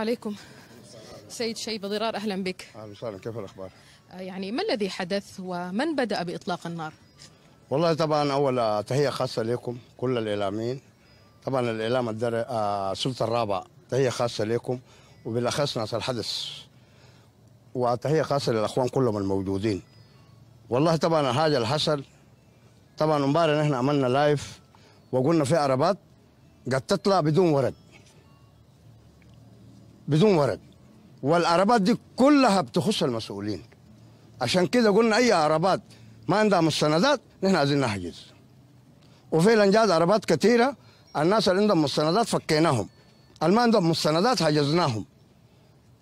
عليكم سيد شيب ضرار أهلا بك أهلا وسهلا كيف الأخبار آه، يعني ما الذي حدث ومن بدأ بإطلاق النار والله طبعا أول آه، تحية خاصة لكم كل الإعلاميين طبعا الإعلام الدر... آه السلطة الرابعة تحية خاصة لكم وبالأخص ناس الحدث وتحية خاصة للأخوان كلهم الموجودين والله طبعا هذا اللي حصل طبعا امبارح نحن عملنا لايف وقلنا في عربات قد تطلع بدون ورد بدون ورق والعربات دي كلها بتخص المسؤولين عشان كده قلنا اي عربات ما عندها مستندات نحن عايزين نحجز وفعلا جاءت عربات كثيره الناس اللي عندهم مستندات فكيناهم اللي ما عندهم مستندات حجزناهم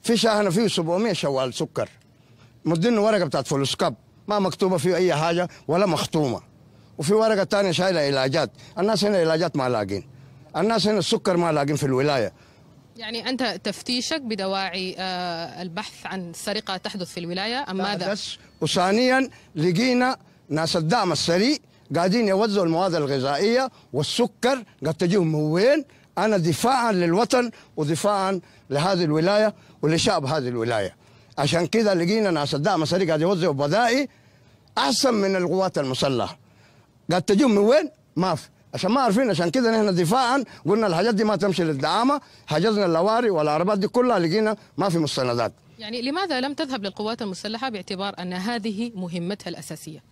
في شاحنه فيه 700 شوال سكر مدين ورقه بتاعت فلوسكاب ما مكتوبه فيه اي حاجه ولا مختومه وفي ورقه ثانيه شايله علاجات الناس هنا علاجات ما لاقين الناس هنا السكر ما لاقين في الولايه يعني أنت تفتيشك بدواعي آه، البحث عن سرقة تحدث في الولاية أم ماذا؟ بس وثانيا لقينا ناس الدعم السريع قاعدين يوزعوا المواد الغذائية والسكر قد تجيهم من وين؟ أنا دفاعا للوطن ودفاعا لهذه الولاية ولشعب هذه الولاية عشان كذا لقينا ناس الدعم السريع قاعد يوزعوا بدائي أحسن من القوات المسلحة قد تجيهم من وين؟ ما في عشان ما عارفين عشان كده نحن دفاعا قلنا الحاجات دي ما تمشي للدعامه حجزنا اللواري والعربات دي كلها لقينا ما في مستندات يعني لماذا لم تذهب للقوات المسلحه باعتبار ان هذه مهمتها الاساسيه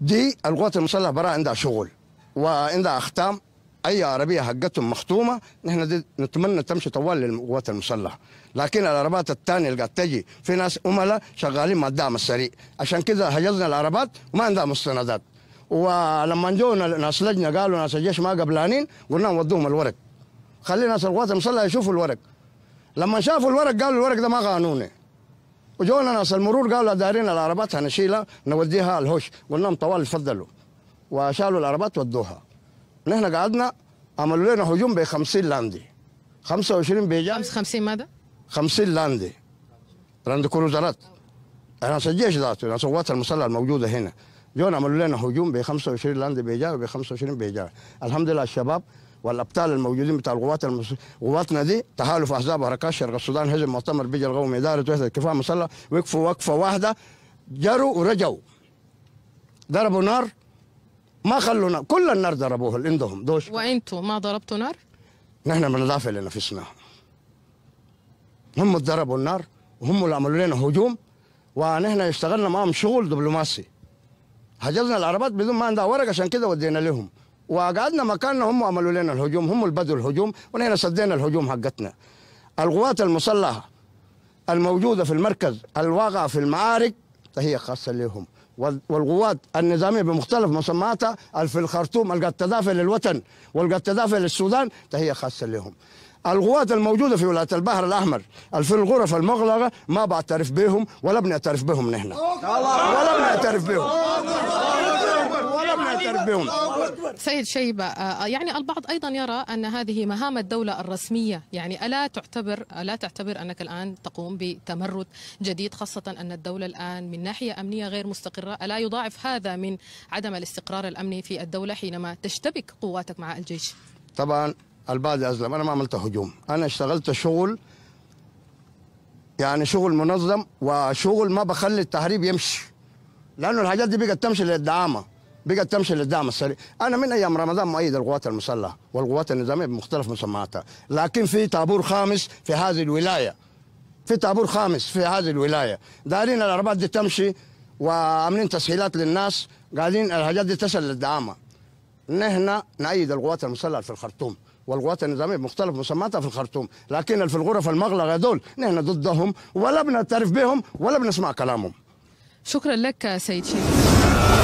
دي القوات المسلحه برا عندها شغل وعندها اختام اي عربيه حقتهم مختومه نحن دي نتمنى تمشي طوال للقوات المسلحه لكن العربات الثانيه اللي قاعد تجي في ناس املاء شغالين مع الدعم السريع عشان كده حجزنا العربات وما عندها مستندات ولما جو لجنه قالوا ناس الجيش ما قبلانين قلنا ودوهم الورق خلي ناس القوات المسلحه يشوفوا الورق لما شافوا الورق قالوا الورق ده ما قانوني وجونا ناس المرور قالوا دارين العربات هنشيلها نوديها الهوش قلنا لهم طوال تفضلوا وشالوا العربات ودوها نحن قعدنا عملوا لنا هجوم ب 50 لاندي 25 بيجا 50 ماذا؟ 50 لاندي لاند كروزرات ناس الجيش ذاته ناس القوات المسلحه الموجوده هنا جون عملوا لنا هجوم ب 25 لاند بيجار وب 25 بيجار الحمد لله الشباب والابطال الموجودين بتاع القوات المس... قواتنا دي تحالف احزاب وحركات شرق السودان هزم مؤتمر بيجا القومي اداره وحده الكفاح مسلح وقفوا وقفه واحده جروا ورجعوا ضربوا نار ما خلوا نار كل النار ضربوها اللي عندهم دوش وانتوا ما ضربتوا نار؟ نحن بندافع لنفسنا هم ضربوا النار وهم اللي عملوا لنا هجوم ونحن اشتغلنا معهم شغل دبلوماسي حجزنا العربات بدون ما عندها ورق عشان كده ودينا لهم وقعدنا مكاننا هم عملوا لنا الهجوم هم اللي بدوا الهجوم ونحن سدينا الهجوم حقتنا القوات المسلحه الموجوده في المركز الواقعه في المعارك فهي خاصه لهم والقوات النظاميه بمختلف مسماتها في الخرطوم اللي تدافع للوطن واللي تدافع للسودان فهي خاصه لهم القوات الموجوده في ولايه البحر الاحمر في الغرف المغلقه ما بعترف بهم ولا بنعترف بهم نحن ولا بنعترف بهم يتابعون سيد شيبة آه، آه، يعني البعض أيضا يرى أن هذه مهام الدولة الرسمية يعني ألا تعتبر ألا تعتبر أنك الآن تقوم بتمرد جديد خاصة أن الدولة الآن من ناحية أمنية غير مستقرة ألا يضاعف هذا من عدم الاستقرار الأمني في الدولة حينما تشتبك قواتك مع الجيش طبعا البعض أزلم أنا ما عملت هجوم أنا اشتغلت شغل يعني شغل منظم وشغل ما بخلي التهريب يمشي لانه الحاجات دي بقت تمشي للدعامه بقت تمشي للدعم السريع انا من ايام رمضان مؤيد القوات المسلحه والقوات النظاميه بمختلف مسمياتها لكن في طابور خامس في هذه الولايه في طابور خامس في هذه الولايه دارين العربات دي تمشي وعاملين تسهيلات للناس قاعدين الحاجات دي تصل للدعامه نحن نأيد القوات المسلحه في الخرطوم والقوات النظاميه بمختلف مسماتها في الخرطوم، لكن في الغرف المغلقه دول نحن ضدهم ولا بنعترف بهم ولا بنسمع كلامهم. شكرا لك سيد شيخ.